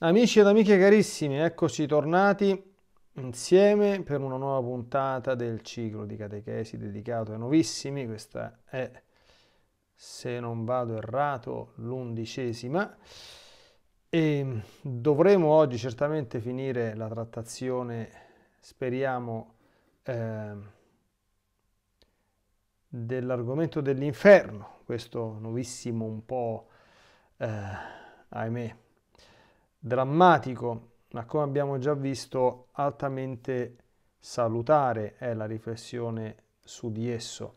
Amici ed amiche carissimi, eccoci tornati insieme per una nuova puntata del ciclo di catechesi dedicato ai novissimi. Questa è, se non vado errato, l'undicesima. E dovremo oggi certamente finire la trattazione, speriamo, eh, dell'argomento dell'inferno, questo nuovissimo un po', eh, ahimè, drammatico, ma come abbiamo già visto altamente salutare è la riflessione su di esso.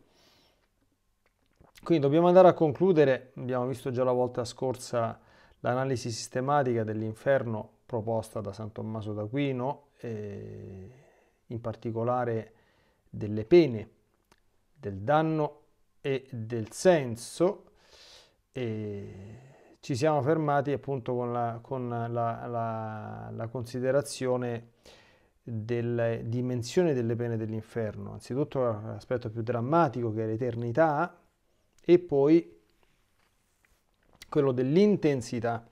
Quindi dobbiamo andare a concludere, abbiamo visto già la volta scorsa l'analisi sistematica dell'inferno proposta da San Tommaso d'Aquino, in particolare delle pene, del danno e del senso. Eh, ci siamo fermati appunto con la, con la, la, la considerazione delle dimensioni delle pene dell'inferno, anzitutto l'aspetto più drammatico che è l'eternità e poi quello dell'intensità,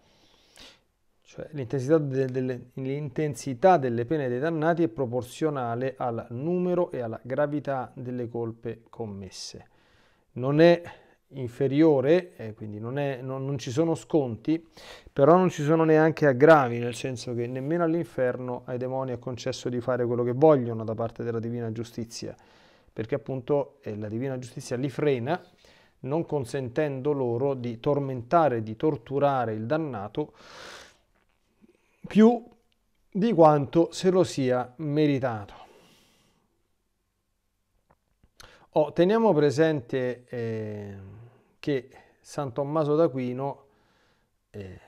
cioè l'intensità delle, l'intensità delle pene dei dannati è proporzionale al numero e alla gravità delle colpe commesse. Non è inferiore, eh, quindi non, è, non, non, ci sono sconti, però non ci sono neanche aggravi, nel senso che nemmeno all'inferno ai demoni è concesso di fare quello che vogliono da parte della divina giustizia, perché appunto eh, la divina giustizia li frena, non consentendo loro di tormentare, di torturare il dannato più di quanto se lo sia meritato. Oh, teniamo presente eh, che San Tommaso d'Aquino eh,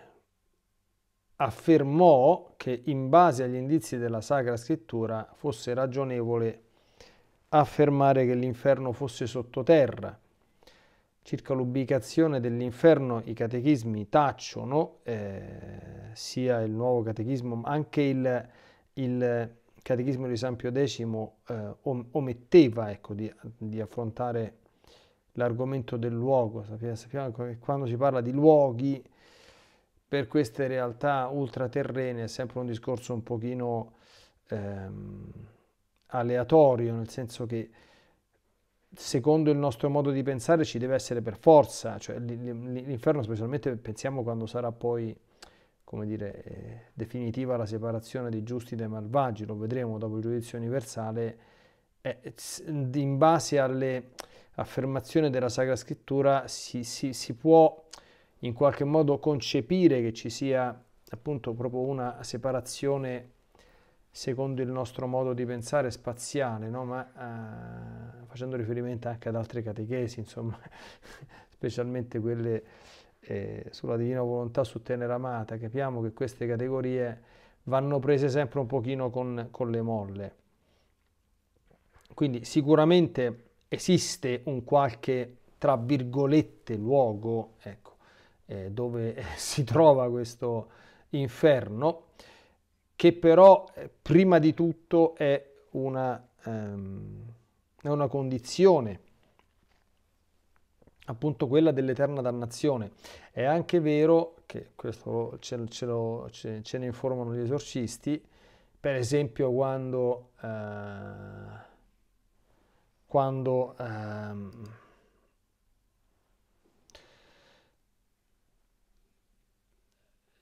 affermò che in base agli indizi della Sacra Scrittura fosse ragionevole affermare che l'inferno fosse sottoterra. Circa l'ubicazione dell'inferno i catechismi tacciono, eh, sia il nuovo catechismo, ma anche il, il catechismo di San Pio X eh, ometteva ecco, di, di affrontare l'argomento del luogo, sappiamo che quando si parla di luoghi, per queste realtà ultraterrene è sempre un discorso un pochino ehm, aleatorio, nel senso che secondo il nostro modo di pensare ci deve essere per forza, cioè l'inferno specialmente pensiamo quando sarà poi come dire, eh, definitiva la separazione dei giusti dai malvagi, lo vedremo dopo il giudizio universale, eh, in base alle affermazione della Sacra Scrittura si, si, si può in qualche modo concepire che ci sia appunto proprio una separazione secondo il nostro modo di pensare spaziale, no? ma eh, facendo riferimento anche ad altre catechesi, insomma, specialmente quelle eh, sulla divina volontà su tenera amata, capiamo che queste categorie vanno prese sempre un pochino con, con le molle. Quindi sicuramente esiste un qualche, tra virgolette, luogo ecco, eh, dove eh, si trova questo inferno, che però eh, prima di tutto è una, ehm, è una condizione, appunto quella dell'eterna dannazione. È anche vero che questo ce, ce, lo, ce, ce ne informano gli esorcisti, per esempio quando... Eh, quando ehm,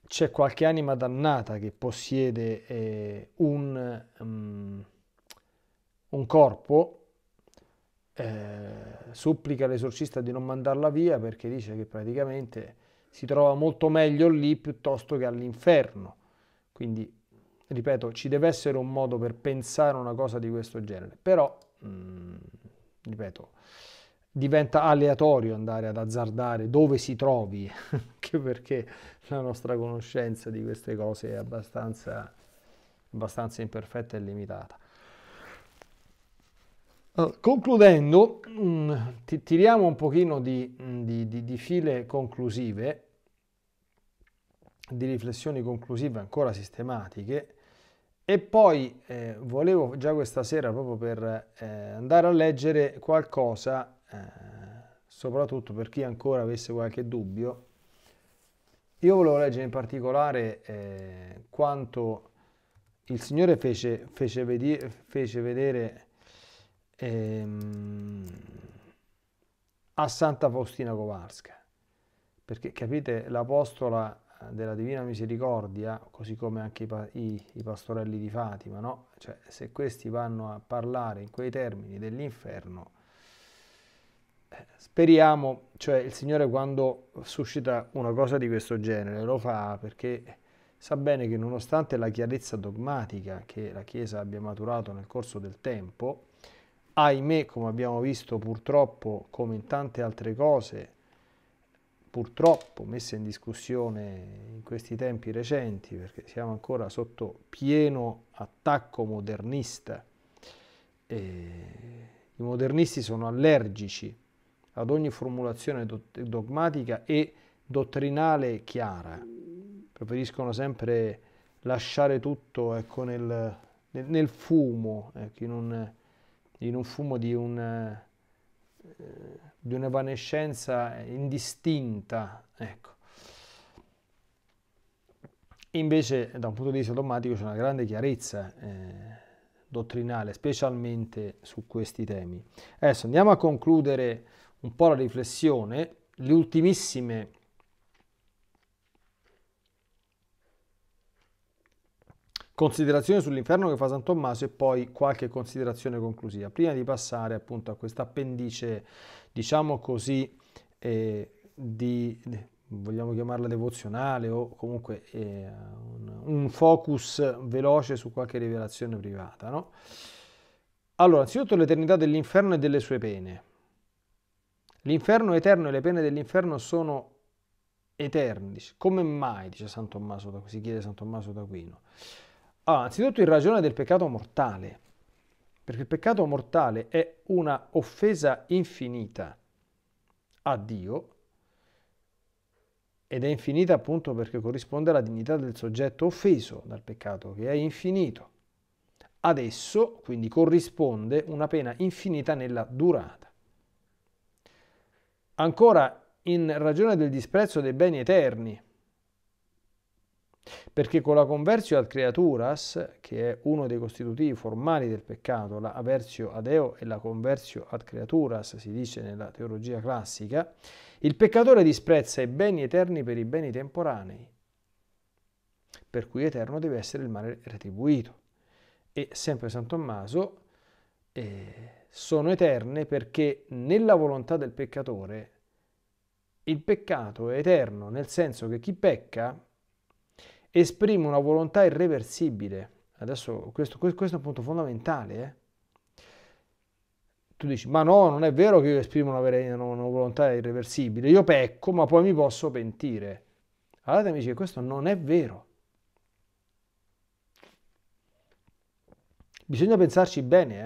c'è qualche anima dannata che possiede eh, un, um, un, corpo, eh, supplica l'esorcista di non mandarla via perché dice che praticamente si trova molto meglio lì piuttosto che all'inferno. Quindi, ripeto, ci deve essere un modo per pensare una cosa di questo genere, però... Mm, ripeto, diventa aleatorio andare ad azzardare dove si trovi, anche perché la nostra conoscenza di queste cose è abbastanza, abbastanza imperfetta e limitata. Eh, concludendo, mm, tiriamo un pochino di, mm, di, di, di file conclusive, di riflessioni conclusive ancora sistematiche, e poi eh, volevo già questa sera, proprio per eh, andare a leggere qualcosa, eh, soprattutto per chi ancora avesse qualche dubbio, io volevo leggere in particolare eh, quanto il Signore fece, fece, vedere, fece vedere ehm, a Santa Faustina Kowalska. Perché capite, l'apostola della Divina Misericordia, così come anche i, i, i pastorelli di Fatima, no? cioè, se questi vanno a parlare in quei termini dell'inferno, eh, speriamo, cioè il Signore quando suscita una cosa di questo genere lo fa perché sa bene che nonostante la chiarezza dogmatica che la Chiesa abbia maturato nel corso del tempo, ahimè, come abbiamo visto purtroppo, come in tante altre cose, purtroppo messa in discussione in questi tempi recenti, perché siamo ancora sotto pieno attacco modernista. E I modernisti sono allergici ad ogni formulazione dogmatica e dottrinale chiara, preferiscono sempre lasciare tutto ecco, nel, nel, fumo, ecco, eh, in, un, in, un, fumo di un di un'evanescenza indistinta, ecco. Invece da un punto di vista dogmatico c'è una grande chiarezza eh, dottrinale, specialmente su questi temi. Adesso andiamo a concludere un po' la riflessione, le ultimissime considerazione sull'inferno che fa San Tommaso e poi qualche considerazione conclusiva, prima di passare appunto a questa appendice, diciamo così, eh, di, vogliamo chiamarla devozionale o comunque eh, un, un, focus veloce su qualche rivelazione privata. No? Allora, anzitutto l'eternità dell'inferno e delle sue pene. L'inferno eterno e le pene dell'inferno sono eterni Come mai, dice San Tommaso, si chiede San Tommaso d'Aquino. Allora, ah, anzitutto in ragione del peccato mortale, perché il peccato mortale è una offesa infinita a Dio ed è infinita appunto perché corrisponde alla dignità del soggetto offeso dal peccato, che è infinito. Adesso, quindi, corrisponde una pena infinita nella durata. Ancora, in ragione del disprezzo dei beni eterni, perché con la conversio ad creaturas, che è uno dei costitutivi formali del peccato, la aversio ad eo e la conversio ad creaturas, si dice nella teologia classica, il peccatore disprezza i beni eterni per i beni temporanei, per cui eterno deve essere il male retribuito. E sempre San Tommaso, eh, sono eterne perché nella volontà del peccatore il peccato è eterno, nel senso che chi pecca esprime una volontà irreversibile. Adesso questo, questo è un punto fondamentale. Eh? Tu dici, ma no, non è vero che io esprimo una, una volontà irreversibile, io pecco, ma poi mi posso pentire. Allora, amici che questo non è vero. Bisogna pensarci bene.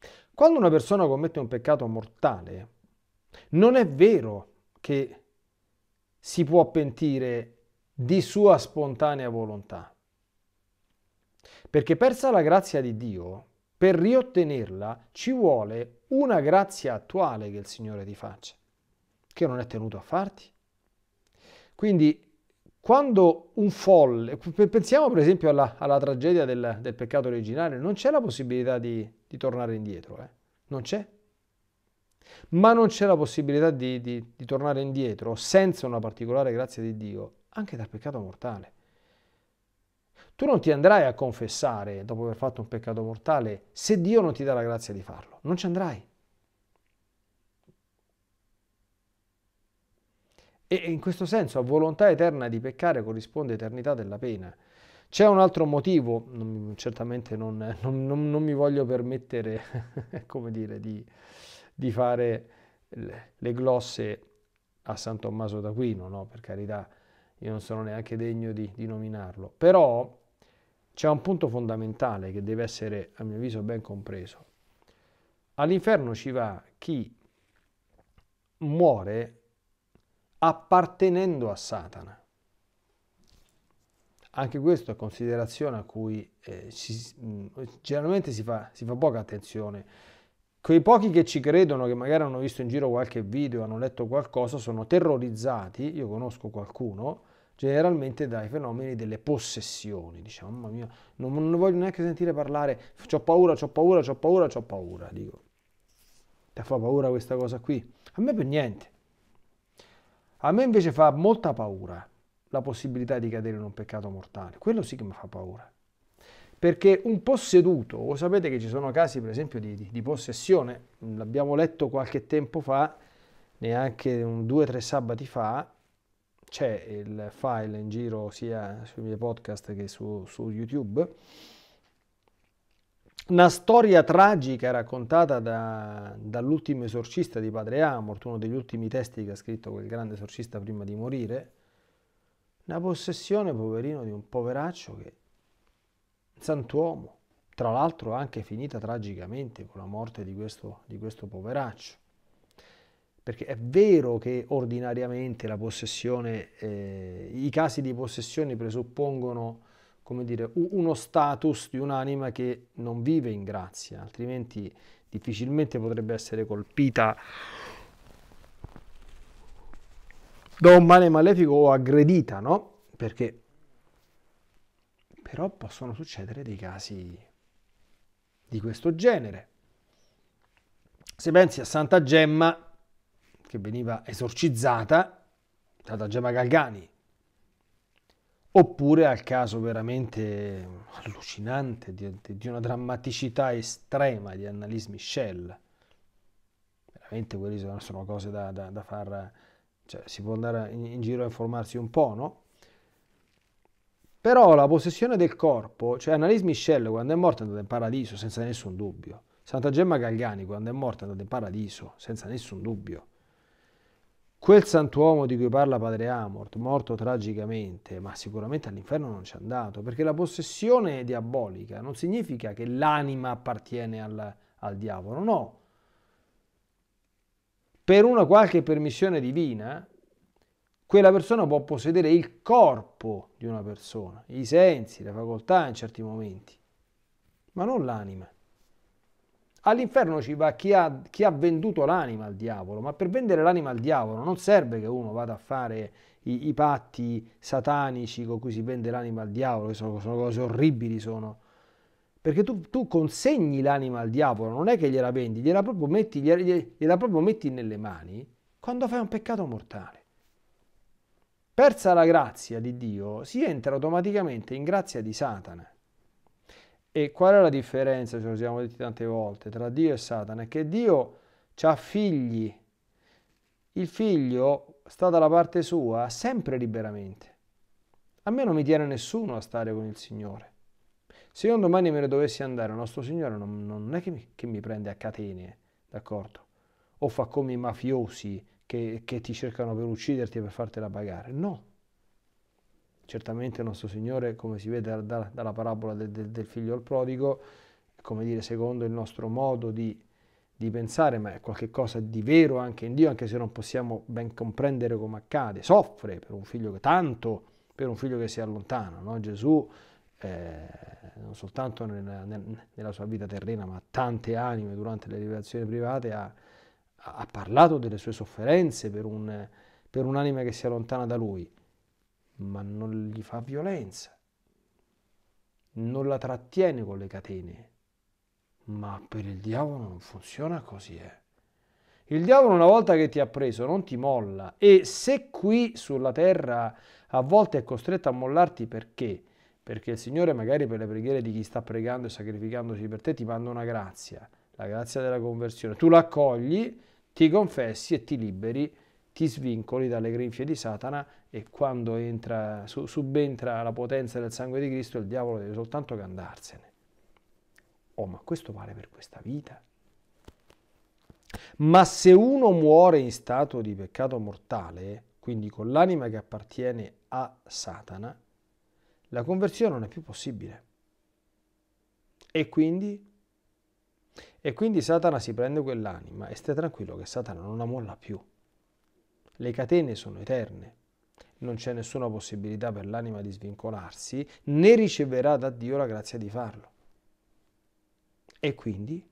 Eh? Quando una persona commette un peccato mortale, non è vero che si può pentire di sua spontanea volontà. Perché persa la grazia di Dio, per riottenerla ci vuole una grazia attuale che il Signore ti faccia, che non è tenuto a farti. Quindi quando un folle, pensiamo per esempio alla, alla tragedia del, del, peccato originale, non c'è la possibilità di, di tornare indietro, eh? non c'è. Ma non c'è la possibilità di, di, di tornare indietro senza una particolare grazia di Dio anche dal peccato mortale. Tu non ti andrai a confessare dopo aver fatto un peccato mortale se Dio non ti dà la grazia di farlo. Non ci andrai. E in questo senso a volontà eterna di peccare corrisponde eternità della pena. C'è un altro motivo, non, certamente non, non, non, mi voglio permettere, dire, di, di, fare le glosse a San Tommaso d'Aquino, no? per carità, io non sono neanche degno di, di nominarlo. Però c'è un punto fondamentale che deve essere, a mio avviso, ben compreso. All'inferno ci va chi muore appartenendo a Satana. Anche questo è considerazione a cui eh, si, generalmente si fa, si fa poca attenzione Quei pochi che ci credono, che magari hanno visto in giro qualche video, hanno letto qualcosa, sono terrorizzati, io conosco qualcuno, generalmente dai fenomeni delle possessioni. Diciamo, mamma mia, non, non voglio neanche sentire parlare, ho paura, ho paura, ho paura, ho paura, dico. Ti fa paura questa cosa qui? A me per niente. A me invece fa molta paura la possibilità di cadere in un peccato mortale. Quello sì che mi fa paura perché un posseduto, lo sapete che ci sono casi per esempio di, di, di possessione, l'abbiamo letto qualche tempo fa, neanche un, due o tre sabati fa, c'è il file in giro sia sui miei podcast che su, su YouTube, una storia tragica raccontata da, dall'ultimo esorcista di Padre Amort, uno degli ultimi testi che ha scritto quel grande esorcista prima di morire, una possessione poverino di un poveraccio che Sant'uomo, tra l'altro anche finita tragicamente con la morte di questo, di questo poveraccio. Perché è vero che ordinariamente la possessione, eh, i casi di possessione presuppongono come dire, uno status di un'anima che non vive in grazia, altrimenti difficilmente potrebbe essere colpita da un male malefico o aggredita, no? Perché però possono succedere dei casi di questo genere. Se pensi a Santa Gemma, che veniva esorcizzata, Santa Gemma Galgani, oppure al caso veramente allucinante di, di una drammaticità estrema di Annalise Michel. Veramente quelle sono, sono cose da, da, da far... Cioè, si può andare in, in giro a informarsi un po', no? Però la possessione del corpo, cioè Annalise Michel quando è morta è andata in paradiso senza nessun dubbio. Santa Gemma Gagliani quando è morta è andata in paradiso senza nessun dubbio. Quel santuomo di cui parla Padre Amort, morto tragicamente, ma sicuramente all'inferno non c'è andato, perché la possessione diabolica non significa che l'anima appartiene al, al diavolo, no. Per una qualche permissione divina, quella persona può possedere il corpo di una persona, i sensi, le facoltà in certi momenti, ma non l'anima. All'inferno ci va chi ha, chi ha, venduto l'anima al diavolo, ma per vendere l'anima al diavolo non serve che uno vada a fare i, i patti satanici con cui si vende l'anima al diavolo, che sono, sono cose orribili, sono. Perché tu, tu, consegni l'anima al diavolo, non è che gliela vendi, gliela proprio metti, gliela, gliela proprio metti nelle mani quando fai un peccato mortale. Persa la grazia di Dio, si entra automaticamente in grazia di Satana. E qual è la differenza, ce lo siamo detti tante volte, tra Dio e Satana? È che Dio ha figli. Il figlio sta dalla parte sua sempre liberamente. A me non mi tiene nessuno a stare con il Signore. Se io domani me ne dovessi andare, il nostro Signore non, non è che mi, che mi prende a catene, d'accordo? O fa come i mafiosi che, che ti cercano per ucciderti e per fartela pagare. No. Certamente il nostro Signore, come si vede da, dalla parabola de, de, del figlio al prodigo, come dire, secondo il nostro modo di, di pensare, ma è qualcosa di vero anche in Dio, anche se non possiamo ben comprendere come accade. Soffre per un figlio che tanto, per un figlio che si allontana. No? Gesù eh, non soltanto nella, nella, sua vita terrena, ma tante anime durante le rivelazioni private ha, ha parlato delle sue sofferenze per, un, per un'anima che si allontana da lui, ma non gli fa violenza, non la trattiene con le catene. Ma per il diavolo non funziona così, eh. Il diavolo una volta che ti ha preso non ti molla e se qui sulla terra a volte è costretto a mollarti perché? Perché il Signore magari per le preghiere di chi sta pregando e sacrificandosi per te ti manda una grazia la grazia della conversione, tu la accogli, ti confessi e ti liberi, ti svincoli dalle grinfie di Satana e quando entra, subentra la potenza del sangue di Cristo il diavolo deve soltanto che andarsene. Oh, ma questo vale per questa vita. Ma se uno muore in stato di peccato mortale, quindi con l'anima che appartiene a Satana, la conversione non è più possibile. E quindi e quindi Satana si prende quell'anima e stai tranquillo che Satana non la molla più. Le catene sono eterne. Non c'è nessuna possibilità per l'anima di svincolarsi, né riceverà da Dio la grazia di farlo. E quindi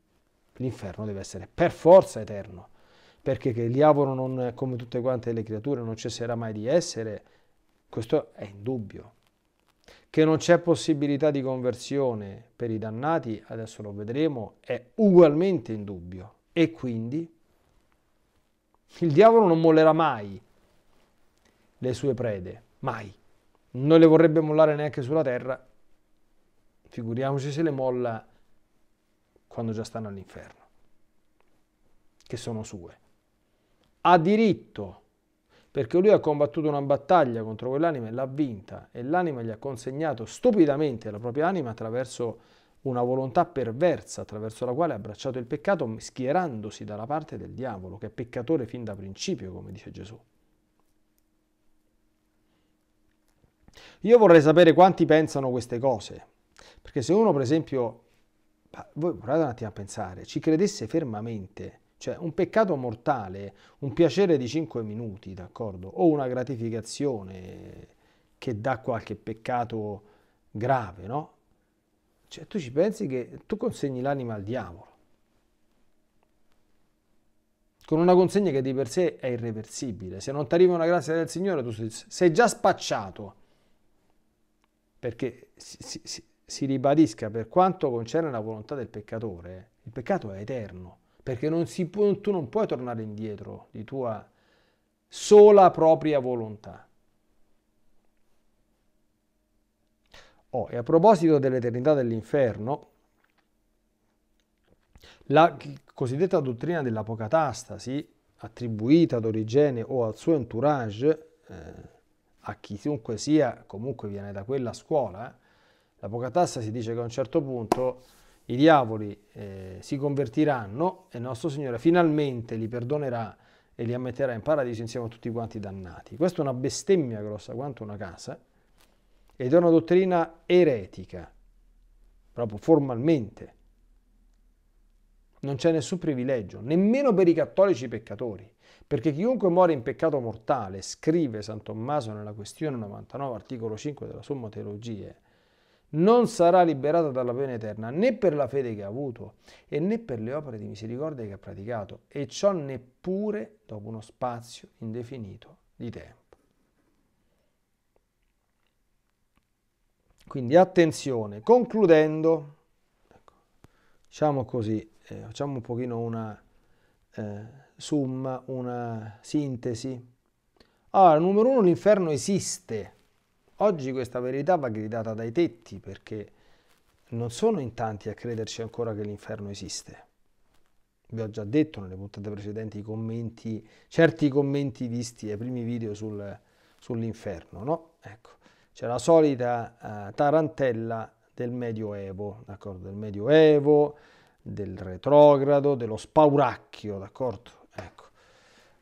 l'inferno deve essere per forza eterno, perché che il diavolo non, come tutte quante le creature, non cesserà mai di essere, questo è indubbio. Che non c'è possibilità di conversione per i dannati, adesso lo vedremo, è ugualmente in dubbio. E quindi il diavolo non mollerà mai le sue prede, mai. Non le vorrebbe mollare neanche sulla terra, figuriamoci se le molla quando già stanno all'inferno, che sono sue. Ha diritto perché lui ha combattuto una battaglia contro quell'anima e l'ha vinta e l'anima gli ha consegnato stupidamente la propria anima attraverso una volontà perversa attraverso la quale ha abbracciato il peccato schierandosi dalla parte del diavolo che è peccatore fin da principio come dice Gesù. Io vorrei sapere quanti pensano queste cose, perché se uno per esempio, voi provate un attimo a pensare, ci credesse fermamente cioè un peccato mortale, un piacere di 5 minuti, d'accordo? O una gratificazione che dà qualche peccato grave, no? Cioè tu ci pensi che tu consegni l'anima al diavolo. Con una consegna che di per sé è irreversibile. Se non ti arriva una grazia del Signore, tu sei già spacciato. Perché si, si, si ribadisca, per quanto concerne la volontà del peccatore, il peccato è eterno perché non si, tu non puoi tornare indietro di tua sola propria volontà. Oh, e a proposito dell'eternità dell'inferno, la cosiddetta dottrina dell'apocatastasi, attribuita ad Origene o al suo entourage, eh, a chiunque sia, comunque viene da quella scuola, eh, l'apocatastasi dice che a un certo punto i diavoli eh, si convertiranno e il nostro Signore finalmente li perdonerà e li ammetterà in paradiso insieme a tutti quanti dannati. Questa è una bestemmia grossa quanto una casa ed è una dottrina eretica, proprio formalmente. Non c'è nessun privilegio, nemmeno per i cattolici peccatori, perché chiunque muore in peccato mortale, scrive San Tommaso nella questione 99, articolo 5 della Somma Teologie, non sarà liberata dalla pena eterna né per la fede che ha avuto e né per le opere di misericordia che ha praticato, e ciò neppure dopo uno spazio indefinito di tempo. Quindi attenzione, concludendo, ecco, diciamo così, eh, facciamo un pochino una eh, summa, una sintesi. Allora, numero uno, l'inferno esiste Oggi questa verità va gridata dai tetti perché non sono in tanti a crederci ancora che l'inferno esiste. Vi ho già detto nelle puntate precedenti i commenti, certi commenti visti ai primi video sul, sull'inferno, no? Ecco, c'è la solita uh, tarantella del Medioevo, d'accordo? Del Medioevo, del retrogrado, dello spauracchio, d'accordo?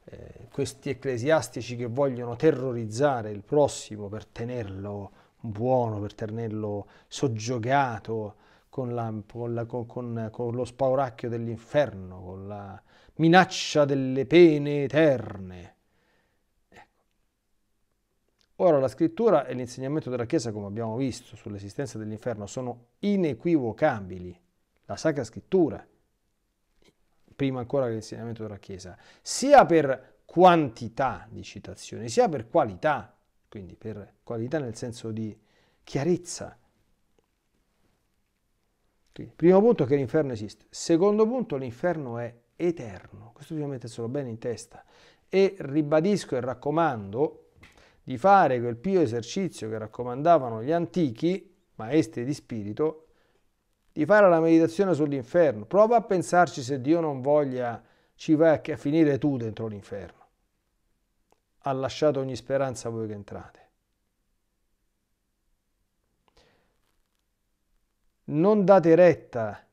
Eh, questi ecclesiastici che vogliono terrorizzare il prossimo per tenerlo buono, per tenerlo soggiogato con, la, con, la, con, con lo spauracchio dell'inferno, con la minaccia delle pene eterne. Ecco. Ora la scrittura e l'insegnamento della Chiesa, come abbiamo visto, sull'esistenza dell'inferno sono inequivocabili. La Sacra Scrittura prima ancora che l'insegnamento della Chiesa, sia per quantità di citazioni, sia per qualità, quindi per qualità nel senso di chiarezza. Quindi, primo punto che l'inferno esiste. Secondo punto l'inferno è eterno. Questo bisogna metterselo bene in testa. E ribadisco e raccomando di fare quel pio esercizio che raccomandavano gli antichi maestri di spirito di fare la meditazione sull'inferno. Prova a pensarci se Dio non voglia ci vai a finire tu dentro l'inferno. Ha lasciato ogni speranza voi che entrate. Non date retta.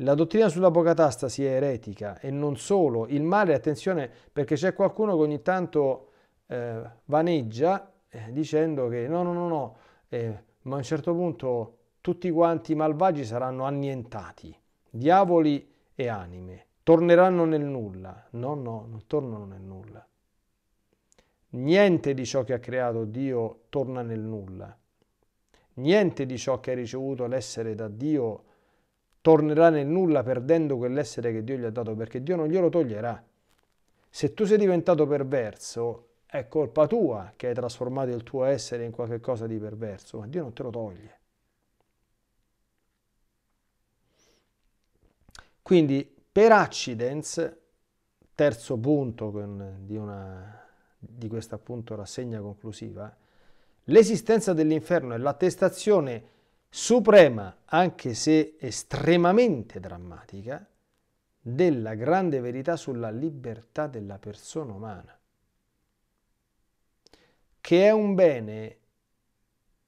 La dottrina sull'apocatastasi è eretica e non solo. Il male, attenzione, perché c'è qualcuno che ogni tanto eh, vaneggia eh, dicendo che no, no, no, no, eh, ma a un certo punto tutti quanti i malvagi saranno annientati, diavoli e anime. Torneranno nel nulla. No, no, non tornano nel nulla. Niente di ciò che ha creato Dio torna nel nulla. Niente di ciò che ha ricevuto l'essere da Dio tornerà nel nulla perdendo quell'essere che Dio gli ha dato perché Dio non glielo toglierà. Se tu sei diventato perverso, è colpa tua che hai trasformato il tuo essere in qualcosa di perverso, ma Dio non te lo toglie. Quindi per accidents, terzo punto con, di, una, di questa appunto rassegna conclusiva, l'esistenza dell'inferno è l'attestazione suprema, anche se estremamente drammatica, della grande verità sulla libertà della persona umana, che è un bene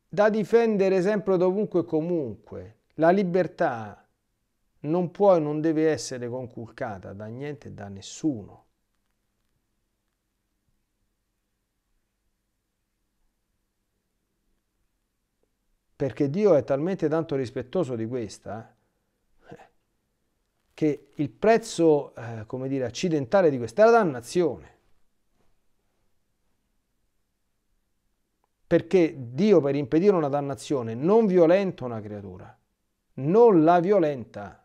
da difendere sempre dovunque e comunque. La libertà non può e non deve essere conculcata da niente e da nessuno. Perché Dio è talmente tanto rispettoso di questa eh, che il prezzo, eh, come dire, accidentale di questa è la dannazione. Perché Dio per impedire una dannazione non violenta una creatura, non la violenta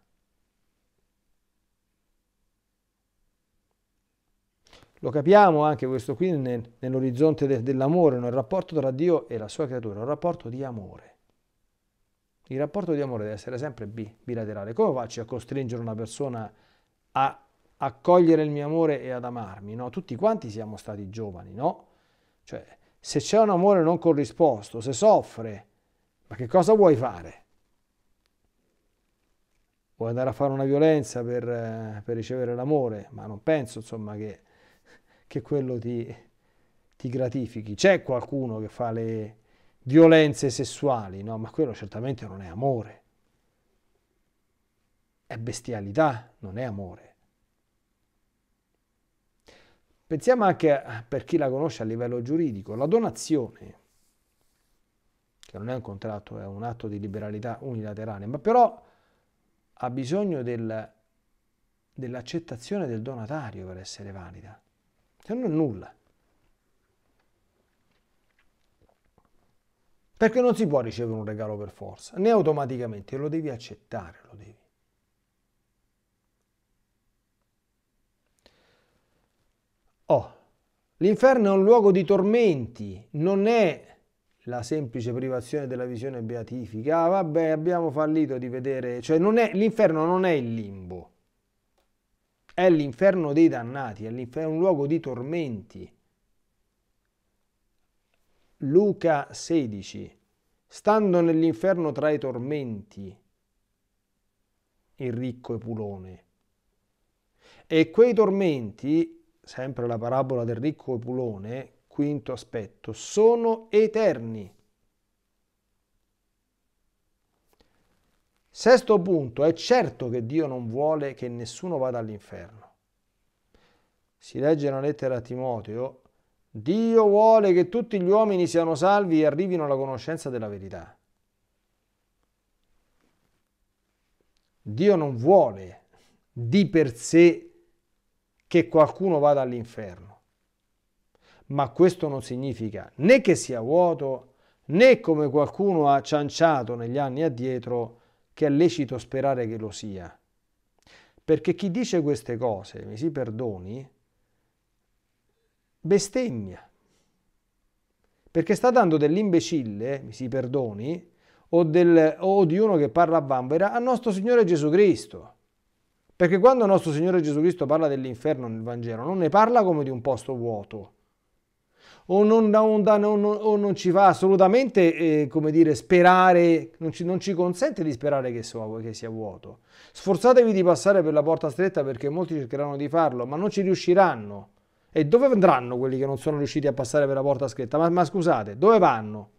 Lo capiamo anche questo qui nel, nell'orizzonte de, dell'amore, nel rapporto tra Dio e la sua creatura, un rapporto di amore. Il rapporto di amore deve essere sempre bi, bilaterale. Come faccio a costringere una persona a accogliere il mio amore e ad amarmi? No? Tutti quanti siamo stati giovani, no? Cioè, se c'è un amore non corrisposto, se soffre, ma che cosa vuoi fare? Vuoi andare a fare una violenza per, eh, per ricevere l'amore? Ma non penso, insomma, che che quello ti, ti gratifichi. C'è qualcuno che fa le violenze sessuali, no? Ma quello certamente non è amore. È bestialità, non è amore. Pensiamo anche, per chi la conosce a livello giuridico, la donazione, che non è un contratto, è un atto di liberalità unilaterale, ma però ha bisogno del, dell'accettazione del donatario per essere valida se non è nulla. Perché non si può ricevere un regalo per forza, né automaticamente, lo devi accettare, lo devi. Oh, l'inferno è un luogo di tormenti, non è la semplice privazione della visione beatifica. Ah, vabbè, abbiamo fallito di vedere, cioè non è, l'inferno non è il limbo. È l'inferno dei dannati, è un luogo di tormenti. Luca 16. Stando nell'inferno tra i tormenti, il ricco Epulone. E quei tormenti, sempre la parabola del ricco Epulone, quinto aspetto, sono eterni. Sesto punto, è certo che Dio non vuole che nessuno vada all'inferno. Si legge una lettera a Timoteo, Dio vuole che tutti gli uomini siano salvi e arrivino alla conoscenza della verità. Dio non vuole di per sé che qualcuno vada all'inferno, ma questo non significa né che sia vuoto, né come qualcuno ha cianciato negli anni addietro, che è lecito sperare che lo sia. Perché chi dice queste cose, mi si perdoni, bestemmia. Perché sta dando dell'imbecille, mi si perdoni, o, del, o di uno che parla a vanvera a nostro Signore Gesù Cristo. Perché quando nostro Signore Gesù Cristo parla dell'inferno nel Vangelo, non ne parla come di un posto vuoto, o non, non, non, o non ci fa assolutamente, eh, come dire, sperare, ci, non ci, consente di sperare che, so, che sia vuoto. Sforzatevi di passare per la porta stretta perché molti cercheranno di farlo, ma non ci riusciranno. E dove andranno quelli che non sono riusciti a passare per la porta stretta? Ma, ma scusate, dove vanno?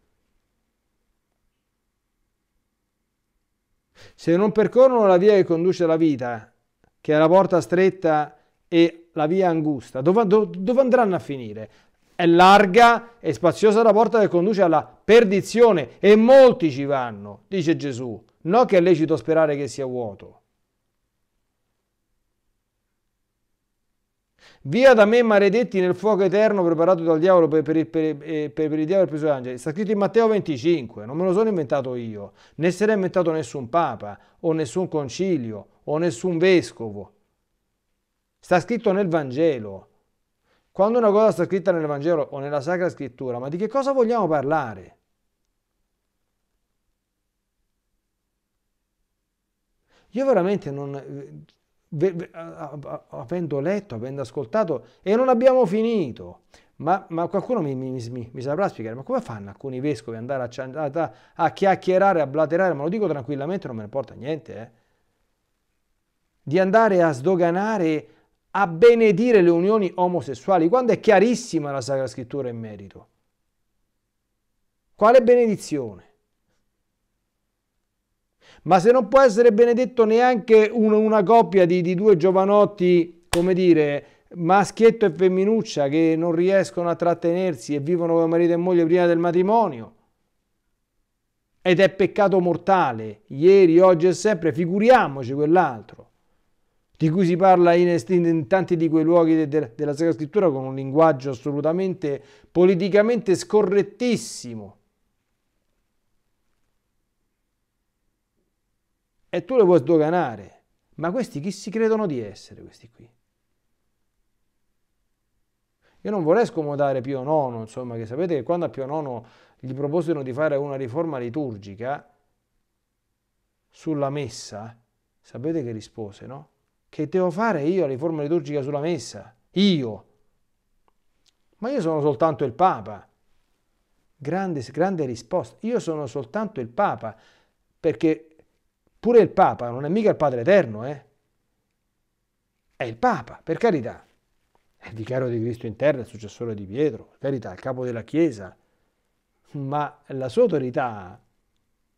Se non percorrono la via che conduce alla vita, che è la porta stretta e la via angusta, dove, dove andranno a finire? È larga e spaziosa la porta che conduce alla perdizione e molti ci vanno, dice Gesù. No che è lecito sperare che sia vuoto. Via da me maledetti nel fuoco eterno preparato dal diavolo per, per, per, eh, per il diavolo e per i suoi angeli. Sta scritto in Matteo 25, non me lo sono inventato io, né se l'ha inventato nessun papa o nessun concilio o nessun vescovo. Sta scritto nel Vangelo. Quando una cosa sta scritta nel Vangelo o nella Sacra Scrittura, ma di che cosa vogliamo parlare? Io veramente non... Eh, avendo letto, avendo ascoltato, e non abbiamo finito, ma, ma, qualcuno mi, mi, mi, mi, saprà spiegare, ma come fanno alcuni vescovi ad andare a, a, a, chiacchierare, a blaterare, ma lo dico tranquillamente, non me ne porta niente, eh? di andare a sdoganare a benedire le unioni omosessuali, quando è chiarissima la Sacra Scrittura in merito. Quale benedizione? Ma se non può essere benedetto neanche una coppia di, di due giovanotti, come dire, maschietto e femminuccia che non riescono a trattenersi e vivono come marito e moglie prima del matrimonio. Ed è peccato mortale, ieri, oggi e sempre, figuriamoci quell'altro di cui si parla in, in tanti di quei luoghi de, de, della Sacra Scrittura con un linguaggio assolutamente politicamente scorrettissimo. E tu le vuoi sdoganare, ma questi chi si credono di essere questi qui? Io non vorrei scomodare Pio IX, insomma, che sapete che quando a Pio IX gli proposero di fare una riforma liturgica sulla messa, sapete che rispose, no? che devo fare io la riforma liturgica sulla messa, io. Ma io sono soltanto il Papa. Grande, grande risposta, io sono soltanto il Papa, perché pure il Papa non è mica il Padre Eterno, eh? è il Papa, per carità, è il vicario di Cristo in terra, il successore di Pietro, per carità, il capo della Chiesa, ma la sua autorità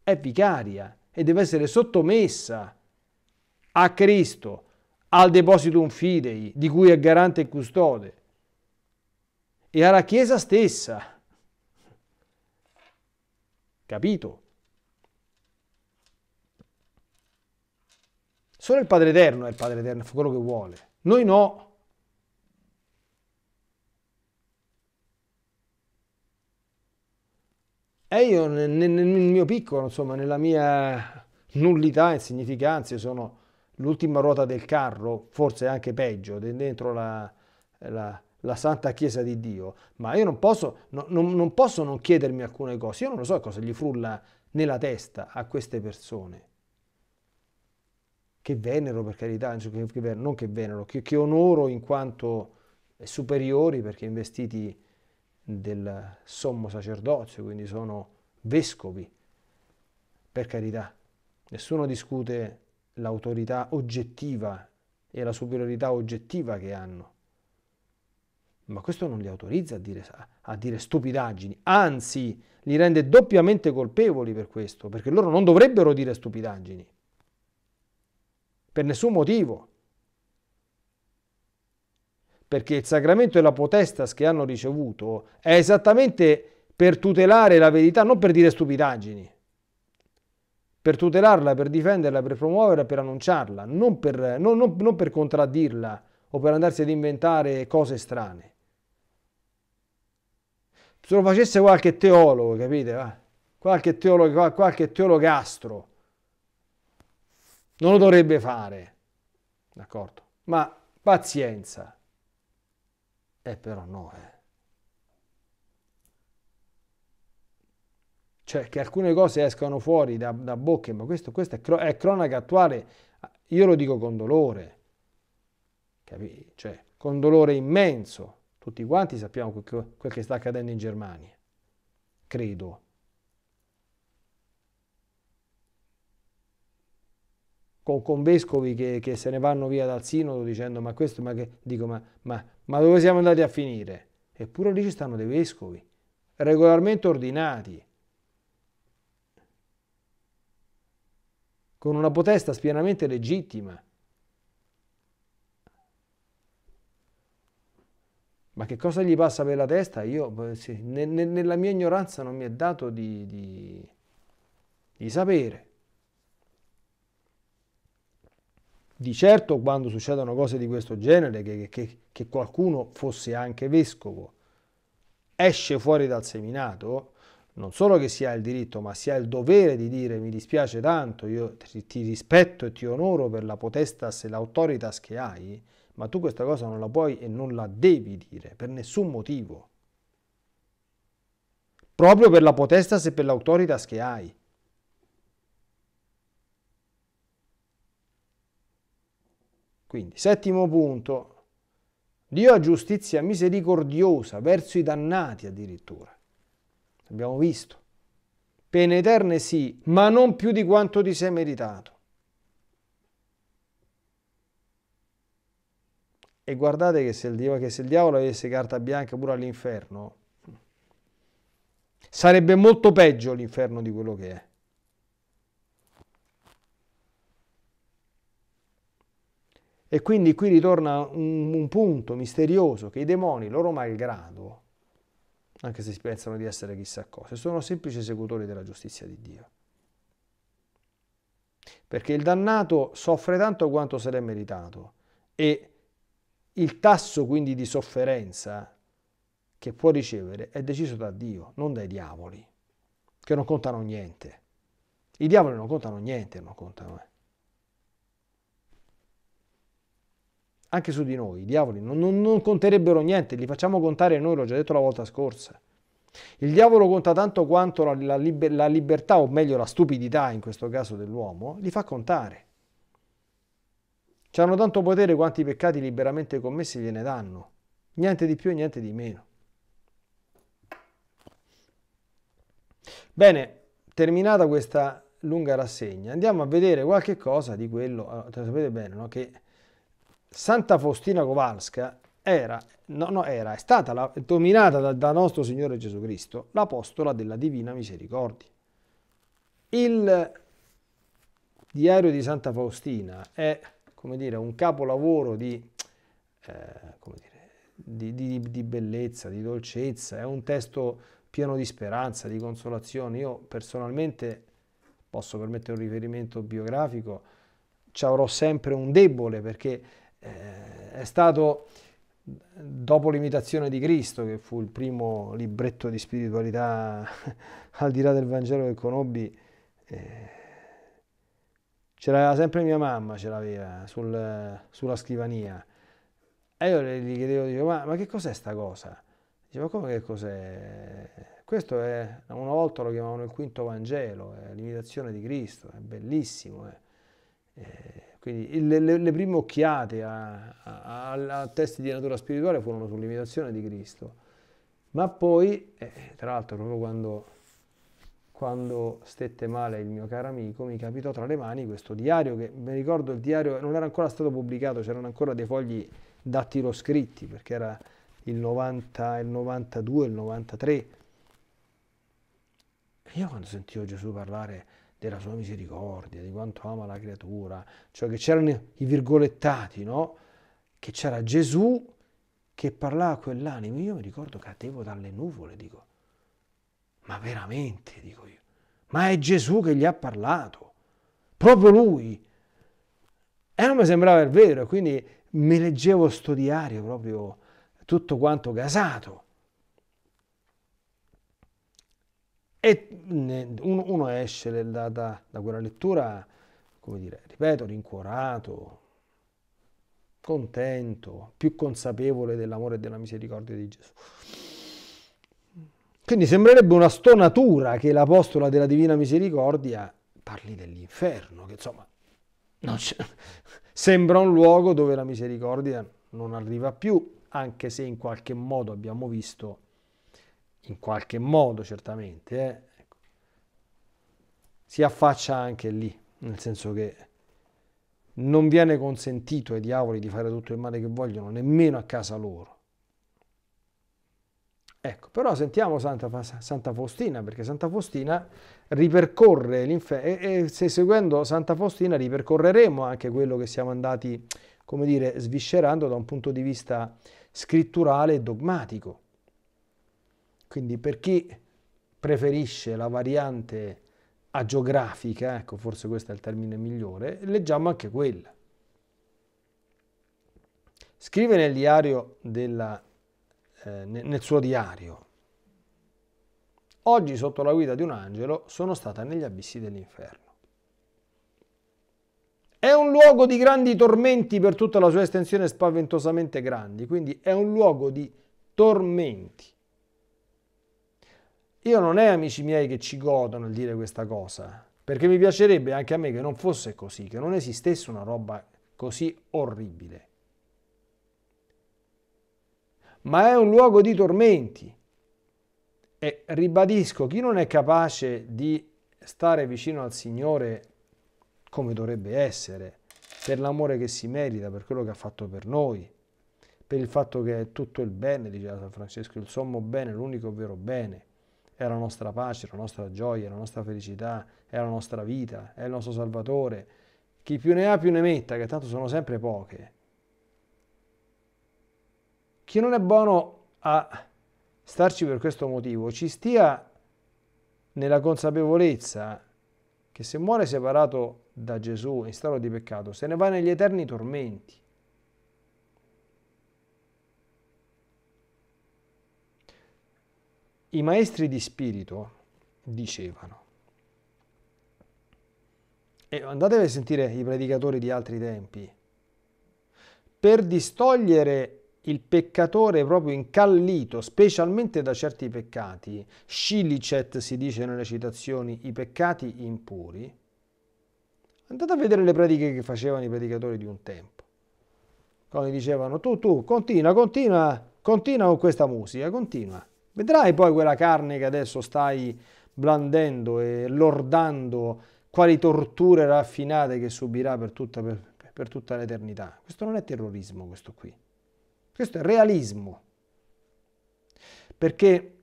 è vicaria e deve essere sottomessa a Cristo, al deposito un fidei, di cui è garante e custode, e alla Chiesa stessa. Capito? Solo il Padre Eterno è il Padre Eterno, fa quello che vuole. Noi no. E io nel, mio piccolo, insomma, nella mia nullità, e insignificanza, sono l'ultima ruota del carro, forse anche peggio, dentro la, la, la santa chiesa di Dio, ma io non posso, no, non, non posso non chiedermi alcune cose, io non lo so cosa gli frulla nella testa a queste persone che venero per carità, non che venero, che, che onoro in quanto superiori perché investiti del sommo sacerdozio, quindi sono vescovi, per carità. Nessuno discute l'autorità oggettiva e la superiorità oggettiva che hanno. Ma questo non li autorizza a dire, a dire stupidaggini, anzi li rende doppiamente colpevoli per questo, perché loro non dovrebbero dire stupidaggini, per nessun motivo perché il sacramento e la potestas che hanno ricevuto è esattamente per tutelare la verità, non per dire stupidaggini per tutelarla, per difenderla, per promuoverla, per annunciarla, non per, non, non, non per contraddirla o per andarsi ad inventare cose strane. Se lo facesse qualche teologo, capite? Va? Qualche, teologo, qualche teologastro non lo dovrebbe fare, d'accordo? Ma pazienza. Eh però no, eh. cioè che alcune cose escano fuori da, da bocche, ma questo, questo è, cro- è, cronaca attuale, io lo dico con dolore, capì? Cioè, con dolore immenso. Tutti quanti sappiamo quel, quel che sta accadendo in Germania, credo. Con, con vescovi che, che, se ne vanno via dal sinodo dicendo ma questo, ma che, dico ma, ma, ma dove siamo andati a finire? Eppure lì ci stanno dei vescovi regolarmente ordinati con una protesta spianamente legittima. Ma che cosa gli passa per la testa? Io, sì, ne, ne, nella mia ignoranza non mi è dato di, di, di sapere. Di certo quando succedono cose di questo genere, che, che, che qualcuno fosse anche vescovo, esce fuori dal seminato, non solo che si ha il diritto, ma si ha il dovere di dire mi dispiace tanto, io ti, rispetto e ti onoro per la potestas e l'autoritas che hai, ma tu questa cosa non la puoi e non la devi dire per nessun motivo. Proprio per la potestas e per l'autoritas che hai. Quindi, settimo punto, Dio ha giustizia misericordiosa verso i dannati addirittura abbiamo visto. Pene eterne sì, ma non più di quanto ti sei meritato. E guardate che se il diavolo, che se il diavolo avesse carta bianca pure all'inferno, sarebbe molto peggio l'inferno di quello che è. E quindi qui ritorna un, un punto misterioso che i demoni, loro malgrado, anche se pensano di essere chissà cosa, sono semplici esecutori della giustizia di Dio. Perché il dannato soffre tanto quanto se l'è meritato e il tasso quindi di sofferenza che può ricevere è deciso da Dio, non dai diavoli, che non contano niente. I diavoli non contano niente, non contano. Eh. anche su di noi, i diavoli non, non, non conterebbero niente, li facciamo contare noi, l'ho già detto la volta scorsa. Il diavolo conta tanto quanto la, la, liber, la, libertà, o meglio la stupidità in questo caso dell'uomo, li fa contare. Ci hanno tanto potere quanti peccati liberamente commessi gliene danno. Niente di più e niente di meno. Bene, terminata questa lunga rassegna, andiamo a vedere qualche cosa di quello, eh, sapete bene, no? che Santa Faustina Kowalska era, no, no, era, è stata la, dominata da, da, nostro Signore Gesù Cristo, l'apostola della Divina Misericordia. Il diario di Santa Faustina è come dire, un capolavoro di, eh, come dire, di, di, di bellezza, di dolcezza, è un testo pieno di speranza, di consolazione. Io personalmente posso permettere un riferimento biografico, ci avrò sempre un debole perché eh, è stato dopo l'imitazione di Cristo, che fu il primo libretto di spiritualità al di là del Vangelo che conobbi, eh, ce l'aveva sempre mia mamma, ce l'aveva sul, sulla scrivania. E io gli chiedevo, dicevo, ma, ma che cos'è sta cosa? Dicevo, ma come che cos'è? Questo è, una volta lo chiamavano il quinto Vangelo, è l'imitazione di Cristo, è bellissimo. È, eh. è, eh, quindi le, le, le prime occhiate a, a, a, a, testi di natura spirituale furono sull'imitazione di Cristo. Ma poi, eh, tra l'altro, proprio quando, quando, stette male il mio caro amico, mi capitò tra le mani questo diario che mi ricordo il diario non era ancora stato pubblicato, c'erano ancora dei fogli scritti, perché era il 90, il 92, il 93. E io quando sentivo Gesù parlare della sua misericordia, di quanto ama la creatura, cioè che c'erano i virgolettati, no? Che c'era Gesù che parlava a quell'anima. Io mi ricordo cadevo dalle nuvole, dico, ma veramente, dico io, ma è Gesù che gli ha parlato, proprio lui. E non mi sembrava il vero, quindi mi leggevo sto diario proprio tutto quanto gasato. E uno esce da, da, da quella lettura, come dire, ripeto, rincuorato, contento, più consapevole dell'amore e della misericordia di Gesù. Quindi sembrerebbe una stonatura che l'apostola della divina misericordia parli dell'inferno, che insomma sembra un luogo dove la misericordia non arriva più, anche se in qualche modo abbiamo visto in qualche modo certamente, eh, ecco, si affaccia anche lì, nel senso che non viene consentito ai diavoli di fare tutto il male che vogliono, nemmeno a casa loro. Ecco, però sentiamo Santa, Santa Faustina, perché Santa Faustina ripercorre l'inferno, e, e se seguendo Santa Faustina ripercorreremo anche quello che siamo andati, come dire, sviscerando da un punto di vista scritturale e dogmatico. Quindi per chi preferisce la variante agiografica, ecco forse questo è il termine migliore, leggiamo anche quella. Scrive nel, diario della, eh, nel suo diario, oggi sotto la guida di un angelo sono stata negli abissi dell'inferno. È un luogo di grandi tormenti per tutta la sua estensione spaventosamente grandi, quindi è un luogo di tormenti io non è amici miei che ci godono il dire questa cosa, perché mi piacerebbe anche a me che non fosse così, che non esistesse una roba così orribile. Ma è un luogo di tormenti. E ribadisco, chi non è capace di stare vicino al Signore come dovrebbe essere, per l'amore che si merita, per quello che ha fatto per noi, per il fatto che è tutto il bene, diceva San Francesco, il sommo bene, l'unico vero bene, è la nostra pace, la nostra gioia, la nostra felicità, è la nostra vita, è il nostro Salvatore. Chi più ne ha più ne metta, che tanto sono sempre poche. Chi non è buono a starci per questo motivo, ci stia nella consapevolezza che se muore separato da Gesù in stato di peccato, se ne va negli eterni tormenti. I maestri di spirito dicevano, e andatevi a sentire i predicatori di altri tempi, per distogliere il peccatore proprio incallito, specialmente da certi peccati, scilicet si dice nelle citazioni, i peccati impuri, andate a vedere le prediche che facevano i predicatori di un tempo. Come dicevano, tu, tu, continua, continua, continua con questa musica, continua. Vedrai poi quella carne che adesso stai blandendo e lordando quali torture raffinate che subirà per tutta, per, per tutta l'eternità. Questo non è terrorismo, questo qui. Questo è realismo. Perché,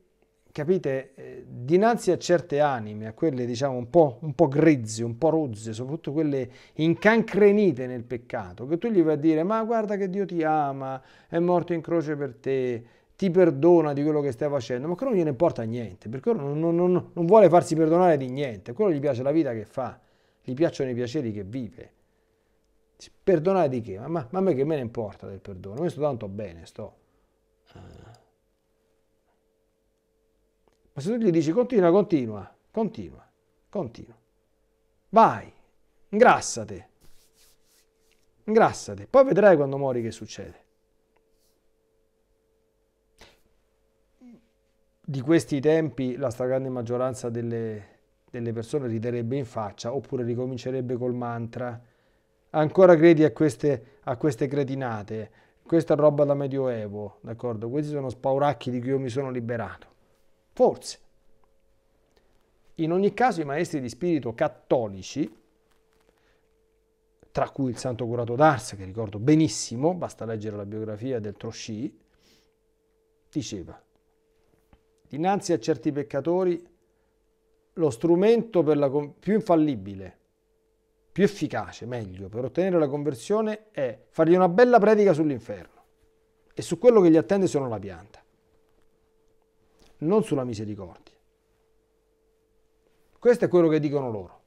capite, eh, dinanzi a certe anime, a quelle diciamo un po', un po grezze, un po' rozze, soprattutto quelle incancrenite nel peccato, che tu gli vai a dire, ma guarda che Dio ti ama, è morto in croce per te, ti perdona di quello che stai facendo, ma quello non gliene importa niente, perché non, non, non, non vuole farsi perdonare di niente, quello gli piace la vita che fa, gli piacciono i piaceri che vive. Perdonare di che? Ma, ma, ma a me che me ne importa del perdono? Io sto tanto bene, sto. Eh. Ma se tu gli dici continua, continua, continua, continua, vai, ingrassate, ingrassate, poi vedrai quando muori che succede. di questi tempi la stragrande maggioranza delle, delle persone riderebbe in faccia oppure ricomincerebbe col mantra. Ancora credi a queste, a queste cretinate? Questa roba da medioevo, d'accordo? Questi sono spauracchi di cui io mi sono liberato. Forse. In ogni caso i maestri di spirito cattolici, tra cui il santo curato d'Ars, che ricordo benissimo, basta leggere la biografia del Trosci, diceva Dinanzi a certi peccatori lo strumento la, più infallibile, più efficace, meglio, per ottenere la conversione è fargli una bella predica sull'inferno e su quello che gli attende sono la pianta, non sulla misericordia. Questo è quello che dicono loro.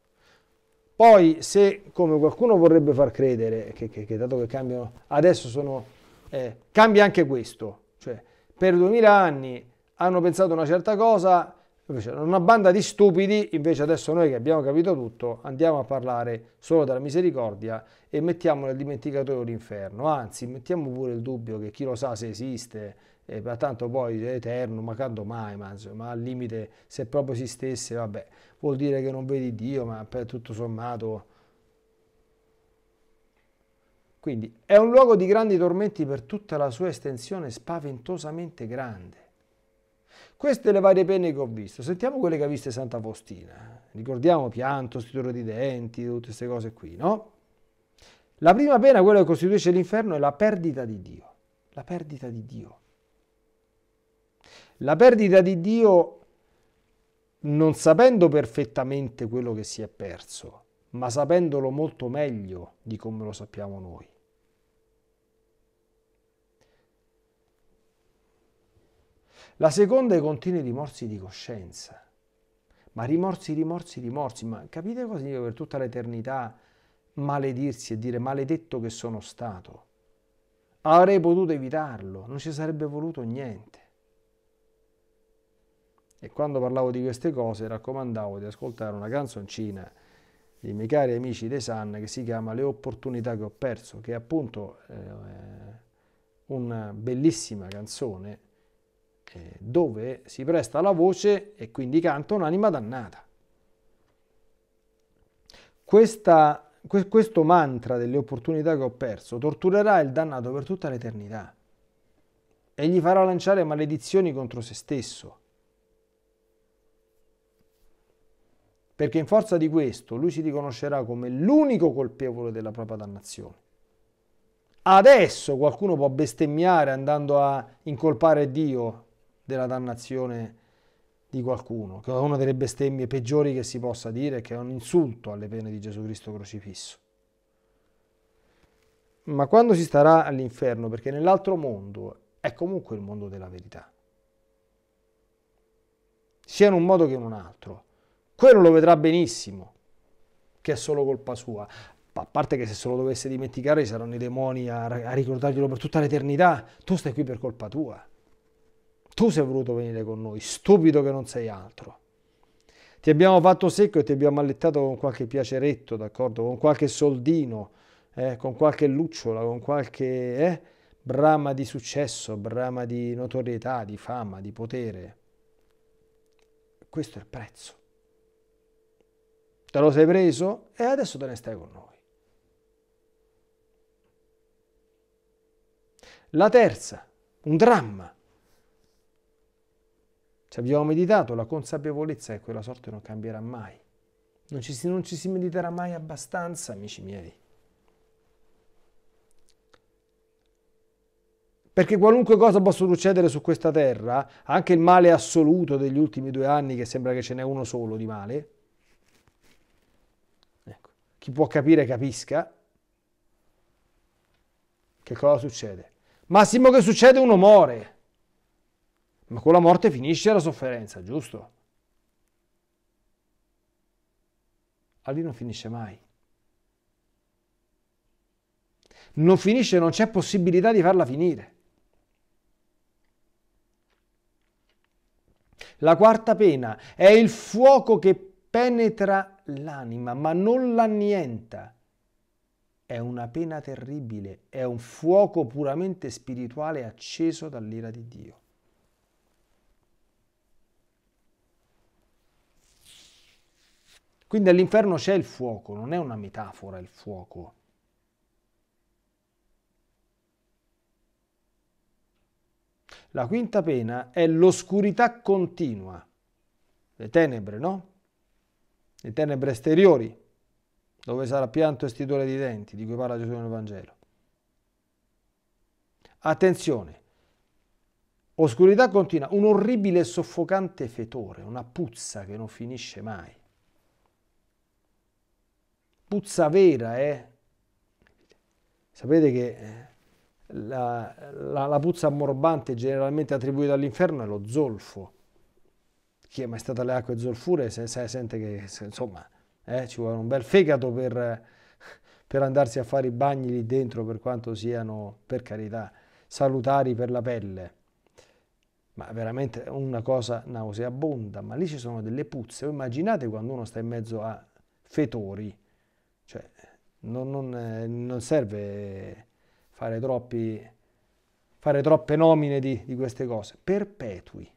Poi se, come qualcuno vorrebbe far credere, che, che, che dato che cambiano, adesso sono, eh, cambia anche questo, cioè per duemila anni hanno pensato una certa cosa, invece una banda di stupidi, invece adesso noi che abbiamo capito tutto andiamo a parlare solo della misericordia e mettiamo nel dimenticatoio l'inferno, anzi mettiamo pure il dubbio che chi lo sa se esiste, e tanto poi è eterno, ma quando mai, ma, insomma, al limite se proprio esistesse, vabbè, vuol dire che non vedi Dio, ma per tutto sommato... Quindi è un luogo di grandi tormenti per tutta la sua estensione spaventosamente grande. Queste le varie pene che ho visto. Sentiamo quelle che ha viste Santa Faustina. Ricordiamo pianto, stituro di denti, tutte queste cose qui, no? La prima pena, quella che costituisce l'inferno, è la perdita di Dio. La perdita di Dio. La perdita di Dio non sapendo perfettamente quello che si è perso, ma sapendolo molto meglio di come lo sappiamo noi. La seconda è i continui rimorsi di coscienza. Ma rimorsi, rimorsi, rimorsi, ma capite cosa significa per tutta l'eternità maledirsi e dire maledetto che sono stato? Avrei potuto evitarlo, non ci sarebbe voluto niente. E quando parlavo di queste cose raccomandavo di ascoltare una canzoncina dei miei cari amici dei Sun che si chiama Le opportunità che ho perso, che è appunto eh, eh una bellissima canzone eh, dove si presta la voce e quindi canta un'anima dannata. Questa, que, questo mantra delle opportunità che ho perso torturerà il dannato per tutta l'eternità e gli farà lanciare maledizioni contro se stesso. perché in forza di questo lui si riconoscerà come l'unico colpevole della propria dannazione. Adesso qualcuno può bestemmiare andando a incolpare Dio, della dannazione di qualcuno, che è una delle bestemmie peggiori che si possa dire, che è un insulto alle pene di Gesù Cristo crocifisso. Ma quando si starà all'inferno, perché nell'altro mondo è comunque il mondo della verità, sia in un modo che in un altro, quello lo vedrà benissimo, che è solo colpa sua. A parte che se se lo dovesse dimenticare ci saranno i demoni a, a ricordarglielo per tutta l'eternità, tu stai qui per colpa tua tu sei voluto venire con noi, stupido che non sei altro. Ti abbiamo fatto secco e ti abbiamo allettato con qualche piaceretto, d'accordo? Con qualche soldino, eh? con qualche lucciola, con qualche eh? brama di successo, brama di notorietà, di fama, di potere. Questo è il prezzo. Te lo sei preso e adesso te ne stai con noi. La terza, un dramma se abbiamo meditato, la consapevolezza è che quella sorte non cambierà mai. Non ci, si, non ci si mediterà mai abbastanza, amici miei. perché qualunque cosa possa succedere su questa terra, anche il male assoluto degli ultimi due anni, che sembra che ce n'è uno solo di male, ecco, chi può capire capisca, che cosa succede? Massimo che succede uno muore. Ma con la morte finisce la sofferenza, giusto? Ma lì non finisce mai. Non finisce, non c'è possibilità di farla finire. La quarta pena è il fuoco che penetra l'anima, ma non l'annienta. È una pena terribile, è un fuoco puramente spirituale acceso dall'ira di Dio. Quindi all'inferno c'è il fuoco, non è una metafora il fuoco. La quinta pena è l'oscurità continua, le tenebre, no? Le tenebre esteriori, dove sarà pianto e stitore di denti, di cui parla Gesù nel Vangelo. Attenzione, oscurità continua, un orribile e soffocante fetore, una puzza che non finisce mai puzza vera, eh. Sapete che eh, la, la, la puzza ammorbante generalmente attribuita all'inferno è lo zolfo. Chi è mai stato alle acque zolfure se, se sente che, se, insomma, eh, ci vuole un bel fegato per, per andarsi a fare i bagni lì dentro, per quanto siano, per carità, salutari per la pelle ma veramente una cosa nauseabonda, ma lì ci sono delle puzze. immaginate quando uno sta in mezzo a fetori, cioè, non, non, non serve fare, troppi, fare, troppe nomine di, di queste cose. Perpetui.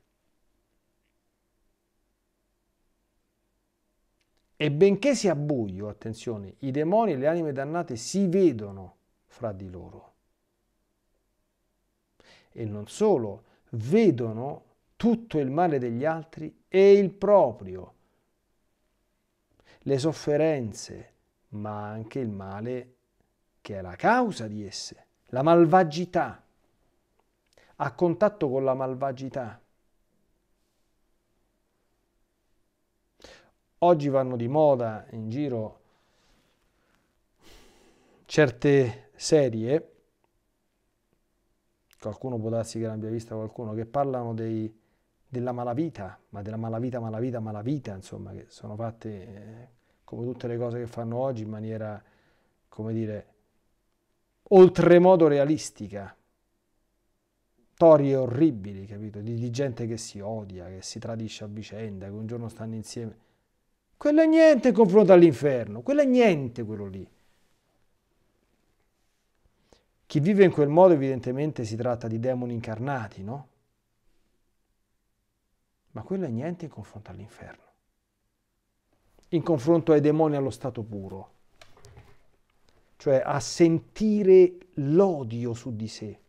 E benché sia buio, attenzione, i demoni e le anime dannate si vedono fra di loro. E non solo, vedono tutto il male degli altri e il proprio, le sofferenze, ma anche il male che è la causa di esse, la malvagità, a contatto con la malvagità. Oggi vanno di moda in giro certe serie, qualcuno può darsi che l'abbia vista qualcuno, che parlano dei, della malavita, ma della malavita, malavita, malavita, insomma, che sono fatte... Eh, come tutte le cose che fanno oggi, in maniera, come dire, oltremodo realistica. Storie orribili, capito? Di, di gente che si odia, che si tradisce a vicenda, che un giorno stanno insieme. Quello è niente in confronto all'inferno, quello è niente quello lì. Chi vive in quel modo evidentemente si tratta di demoni incarnati, no? Ma quello è niente in confronto all'inferno in confronto ai demoni allo stato puro, cioè a sentire l'odio su di sé.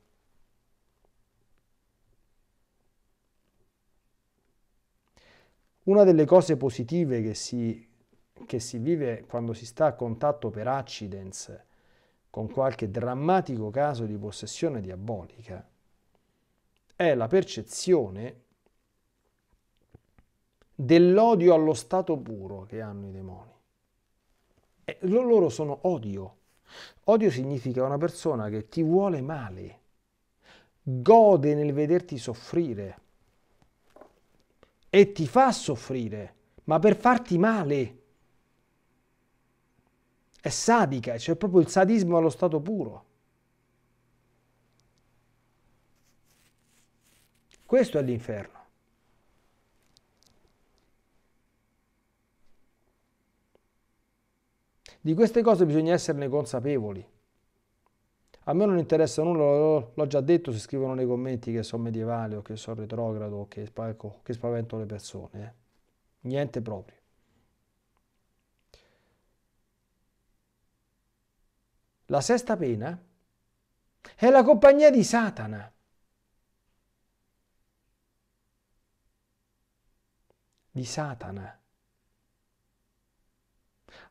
Una delle cose positive che si, che si vive quando si sta a contatto per accidens con qualche drammatico caso di possessione diabolica è la percezione dell'odio allo stato puro che hanno i demoni. E eh, loro sono odio. Odio significa una persona che ti vuole male, gode nel vederti soffrire e ti fa soffrire, ma per farti male. È sadica, c'è cioè proprio il sadismo allo stato puro. Questo è l'inferno. Di queste cose bisogna esserne consapevoli. A me non interessa nulla, l'ho già detto, si scrivono nei commenti che sono medievale o che sono retrogrado o che, ecco, che spavento le persone. Eh. Niente proprio. La sesta pena è la compagnia di Satana. Di Satana.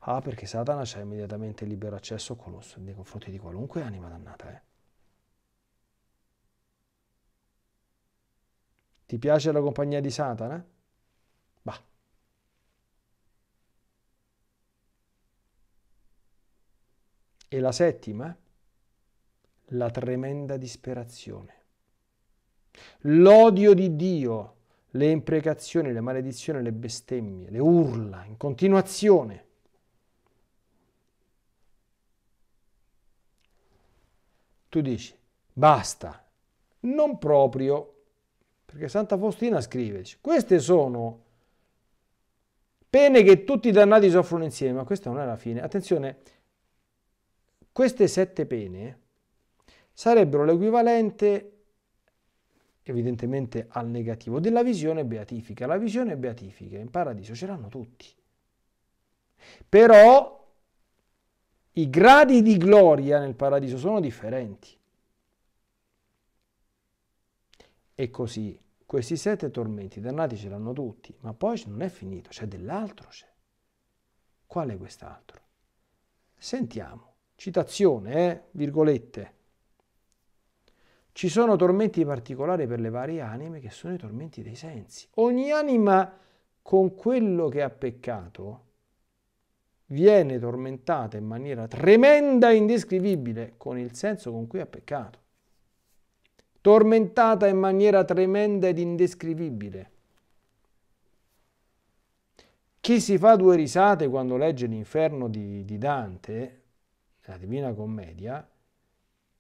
Ah, perché Satana c'ha immediatamente libero accesso nei confronti di qualunque anima dannata. Eh. Ti piace la compagnia di Satana? Bah. E la settima? La tremenda disperazione. L'odio di Dio, le imprecazioni, le maledizioni, le bestemmie, le urla in continuazione tu dici basta, non proprio, perché Santa Faustina scrive, queste sono pene che tutti i dannati soffrono insieme, ma questa non è la fine. Attenzione, queste sette pene sarebbero l'equivalente evidentemente al negativo della visione beatifica. La visione beatifica in paradiso ce l'hanno tutti. Però i gradi di gloria nel paradiso sono differenti. E così questi sette tormenti dannati ce l'hanno tutti, ma poi non è finito, c'è dell'altro. C'è. Qual è quest'altro? Sentiamo, citazione, eh? virgolette. Ci sono tormenti particolari per le varie anime che sono i tormenti dei sensi. Ogni anima con quello che ha peccato viene tormentata in maniera tremenda e indescrivibile con il senso con cui ha peccato. Tormentata in maniera tremenda ed indescrivibile. Chi si fa due risate quando legge l'inferno di, di Dante, la Divina Commedia,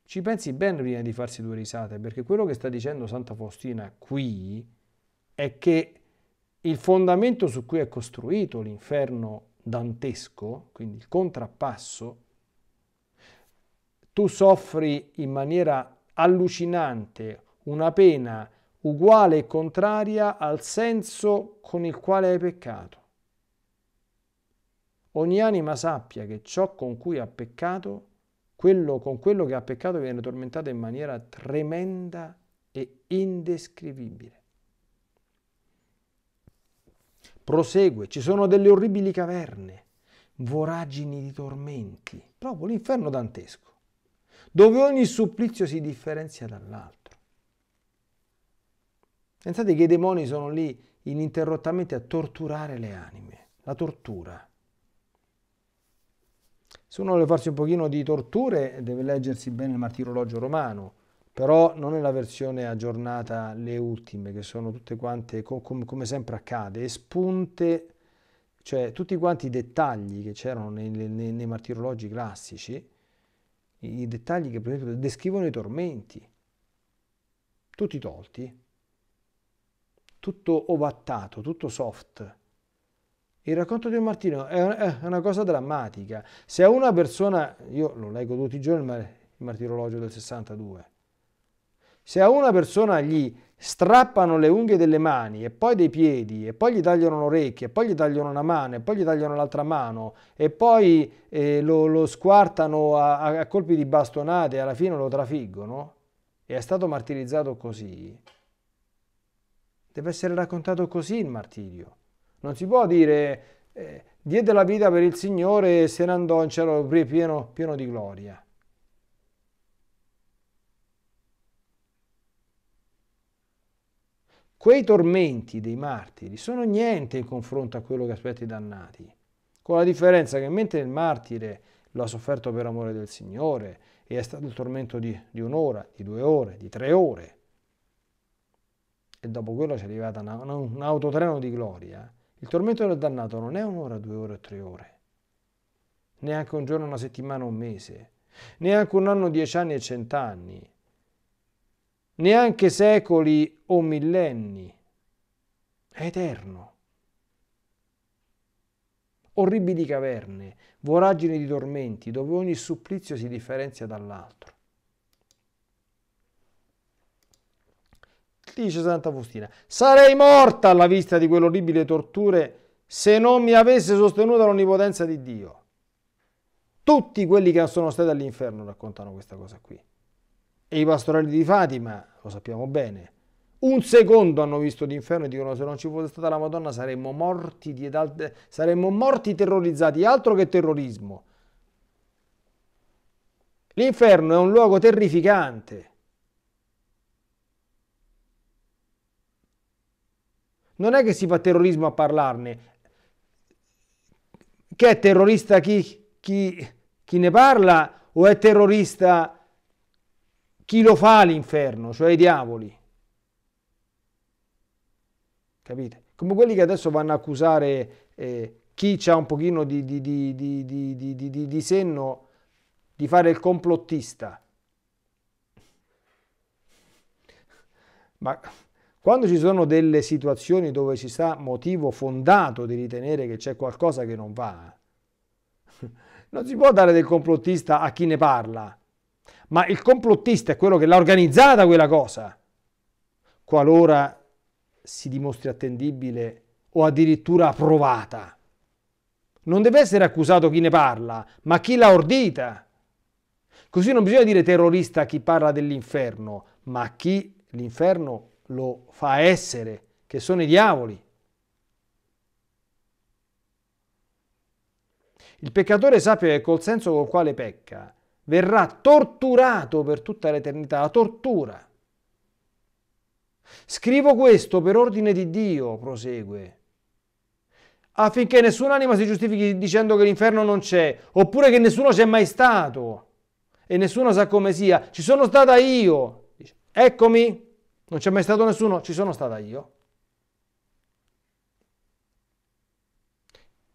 ci pensi bene prima di farsi due risate, perché quello che sta dicendo Santa Faustina qui è che il fondamento su cui è costruito l'inferno dantesco, quindi il contrappasso, tu soffri in maniera allucinante una pena uguale e contraria al senso con il quale hai peccato. Ogni anima sappia che ciò con cui ha peccato, quello con quello che ha peccato viene tormentata in maniera tremenda e indescrivibile. Prosegue, ci sono delle orribili caverne, voragini di tormenti, proprio l'inferno dantesco, dove ogni supplizio si differenzia dall'altro. Pensate che i demoni sono lì ininterrottamente a torturare le anime, la tortura. Se uno vuole farsi un pochino di torture deve leggersi bene il martirologio romano, però non è la versione aggiornata le ultime che sono tutte quante com, com, come sempre accade spunte, cioè tutti quanti i dettagli che c'erano nei, nei, nei, martirologi classici i dettagli che per esempio descrivono i tormenti tutti tolti tutto ovattato tutto soft il racconto di un martino è una cosa drammatica se a una persona io lo leggo tutti i giorni ma il martirologio del 62 se a una persona gli strappano le unghie delle mani e poi dei piedi e poi gli tagliano l'orecchio e poi gli tagliano una mano e poi gli tagliano l'altra mano e poi eh, lo, lo, squartano a, a colpi di bastonate e alla fine lo trafiggono e è stato martirizzato così, deve essere raccontato così il martirio. Non si può dire eh, diede la vita per il Signore e se ne andò in cielo pieno, pieno di gloria. Quei tormenti dei martiri sono niente in confronto a quello che aspetta i dannati, con la differenza che mentre il martire lo ha sofferto per amore del Signore e è stato il tormento di, di un'ora, di due ore, di tre ore, e dopo quello c'è arrivato una, una, un autotreno di gloria, il tormento del dannato non è un'ora, due ore o tre ore, neanche un giorno, una settimana, un mese, neanche un anno, dieci anni e cent'anni, neanche secoli o millenni, è eterno. Orribili caverne, voragini di tormenti, dove ogni supplizio si differenzia dall'altro. Dice Santa Faustina, sarei morta alla vista di quelle orribili torture se non mi avesse sostenuta l'onnipotenza di Dio. Tutti quelli che sono stati all'inferno raccontano questa cosa qui e i pastorali di Fatima, lo sappiamo bene, un secondo hanno visto l'inferno e dicono se non ci fosse stata la Madonna saremmo morti, di edalte, saremmo morti terrorizzati, altro che terrorismo. L'inferno è un luogo terrificante. Non è che si fa terrorismo a parlarne. Che è terrorista chi, chi, chi ne parla o è terrorista chi lo fa l'inferno? Cioè i diavoli. Capite? Come quelli che adesso vanno a accusare eh, chi ha un pochino di, di, di, di senno di fare il complottista. Ma quando ci sono delle situazioni dove ci sta motivo fondato di ritenere che c'è qualcosa che non va, non si può dare del complottista a chi ne parla ma il complottista è quello che l'ha organizzata quella cosa, qualora si dimostri attendibile o addirittura approvata. Non deve essere accusato chi ne parla, ma chi l'ha ordita. Così non bisogna dire terrorista a chi parla dell'inferno, ma a chi l'inferno lo fa essere, che sono i diavoli. Il peccatore sappia che col senso col quale pecca verrà torturato per tutta l'eternità, la tortura. Scrivo questo per ordine di Dio, prosegue, affinché nessun'anima si giustifichi dicendo che l'inferno non c'è, oppure che nessuno c'è mai stato e nessuno sa come sia. Ci sono stata io, dice, eccomi, non c'è mai stato nessuno, ci sono stata io.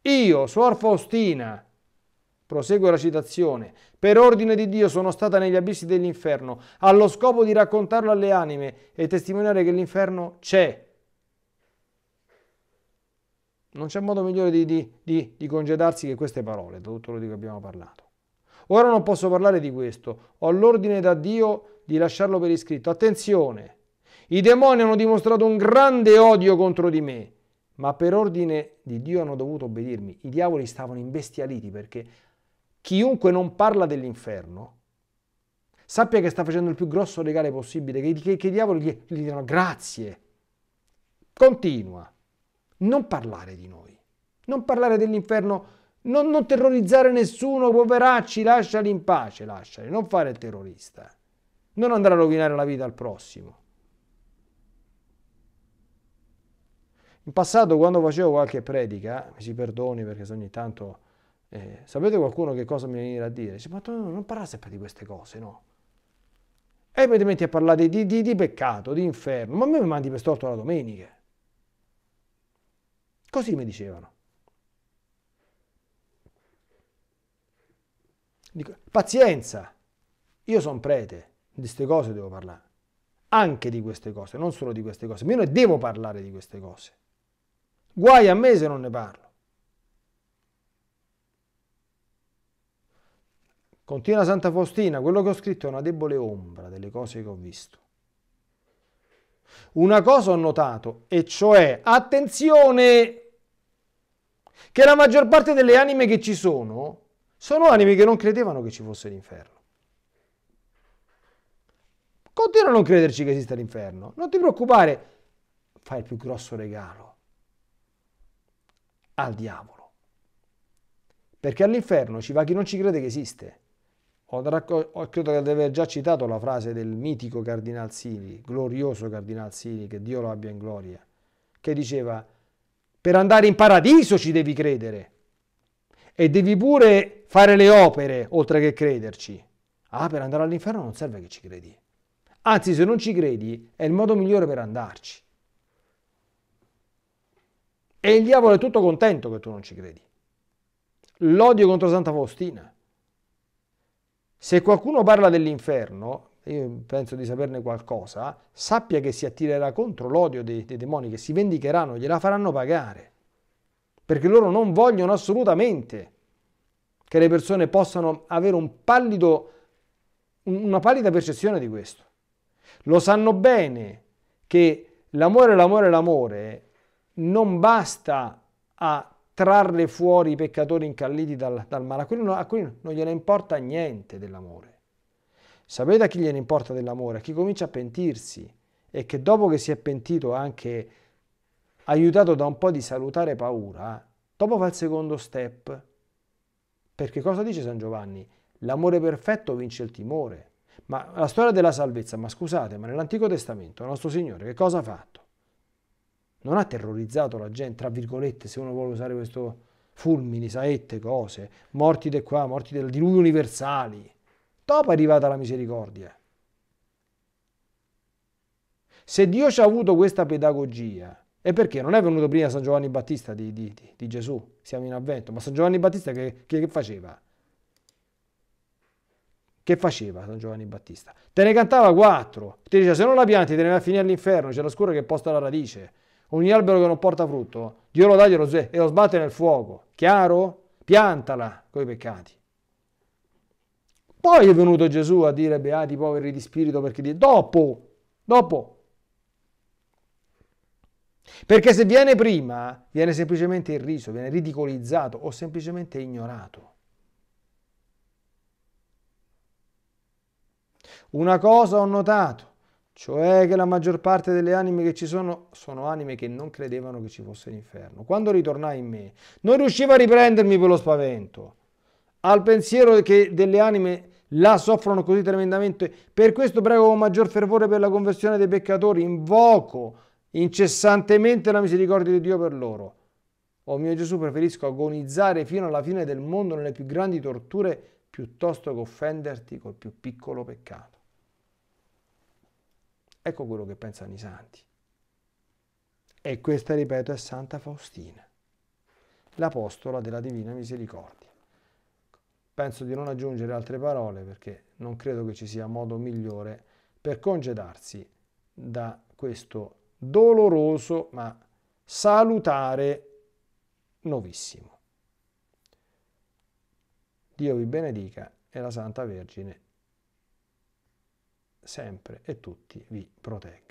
Io, Suor Faustina, Prosegue la citazione. Per ordine di Dio sono stata negli abissi dell'inferno, allo scopo di raccontarlo alle anime e testimoniare che l'inferno c'è. Non c'è modo migliore di, di, di, di congedarsi che queste parole, da tutto quello di cui abbiamo parlato. Ora non posso parlare di questo, ho l'ordine da Dio di lasciarlo per iscritto. Attenzione, i demoni hanno dimostrato un grande odio contro di me, ma per ordine di Dio hanno dovuto obbedirmi. I diavoli stavano imbestialiti perché chiunque non parla dell'inferno sappia che sta facendo il più grosso regale possibile, che, che, che i diavoli gli, gli diranno grazie. Continua. Non parlare di noi, non parlare dell'inferno, non, non terrorizzare nessuno, poveracci, lasciali in pace, lasciali, non fare il terrorista, non andare a rovinare la vita al prossimo. In passato quando facevo qualche predica, mi si perdoni perché ogni tanto eh, sapete qualcuno che cosa mi viene a dire? Dice, ma tu non parlare sempre di queste cose, no? E mi metti a parlare di, di, di peccato, di inferno, ma a me mi mandi per storto la domenica. Così mi dicevano. Dico, pazienza, io sono prete, di queste cose devo parlare. Anche di queste cose, non solo di queste cose. Meno ne devo parlare di queste cose. Guai a me se non ne parlo. Continua Santa Faustina, quello che ho scritto è una debole ombra delle cose che ho visto. Una cosa ho notato, e cioè, attenzione, che la maggior parte delle anime che ci sono sono anime che non credevano che ci fosse l'inferno. Continua a non crederci che esista l'inferno, non ti preoccupare, fai il più grosso regalo al diavolo. Perché all'inferno ci va chi non ci crede che esiste. Ho, ho, credo di aver già citato la frase del mitico Cardinal Sini, glorioso Cardinal Sini, che Dio lo abbia in gloria, che diceva, per andare in paradiso ci devi credere e devi pure fare le opere oltre che crederci. Ah, per andare all'inferno non serve che ci credi. Anzi, se non ci credi, è il modo migliore per andarci. E il diavolo è tutto contento che tu non ci credi. L'odio contro Santa Faustina se qualcuno parla dell'inferno, io penso di saperne qualcosa, sappia che si attirerà contro l'odio dei, dei demoni, che si vendicheranno, gliela faranno pagare, perché loro non vogliono assolutamente che le persone possano avere un pallido, una pallida percezione di questo. Lo sanno bene che l'amore, l'amore, l'amore non basta a trarre fuori i peccatori incalliti dal, dal male. A quelli, a quelli non gliene importa niente dell'amore. Sapete a chi gliene importa dell'amore? A chi comincia a pentirsi e che dopo che si è pentito anche aiutato da un po' di salutare paura, dopo fa il secondo step. Perché cosa dice San Giovanni? L'amore perfetto vince il timore. Ma la storia della salvezza, ma scusate, ma nell'Antico Testamento il nostro Signore che cosa ha fatto? non ha terrorizzato la gente, tra virgolette, se uno vuole usare questo fulmini, saette, cose, morti di qua, morti del lui universali. Dopo è arrivata la misericordia. Se Dio ci ha avuto questa pedagogia, e perché non è venuto prima San Giovanni Battista di, di, di, di Gesù? Siamo in avvento, ma San Giovanni Battista che, che, che faceva? Che faceva San Giovanni Battista? Te ne cantava quattro, ti diceva se non la pianti te ne va a finire all'inferno, c'è la scura che posta la radice. Ogni albero che non porta frutto, Dio lo dà glielo, e lo sbatte nel fuoco. Chiaro? Piantala coi peccati. Poi è venuto Gesù a dire beati poveri di spirito perché dice dopo, dopo. Perché se viene prima, viene semplicemente irriso, viene ridicolizzato o semplicemente ignorato. Una cosa ho notato, cioè che la maggior parte delle anime che ci sono sono anime che non credevano che ci fosse l'inferno. Quando ritornai in me, non riuscivo a riprendermi per lo spavento, al pensiero che delle anime là soffrono così tremendamente. Per questo prego con maggior fervore per la conversione dei peccatori, invoco incessantemente la misericordia di Dio per loro. O mio Gesù, preferisco agonizzare fino alla fine del mondo nelle più grandi torture piuttosto che offenderti col più piccolo peccato. Ecco quello che pensano i santi. E questa, ripeto, è Santa Faustina, l'apostola della Divina Misericordia. Penso di non aggiungere altre parole perché non credo che ci sia modo migliore per congedarsi da questo doloroso ma salutare novissimo. Dio vi benedica e la Santa Vergine sempre e tutti vi proteggo.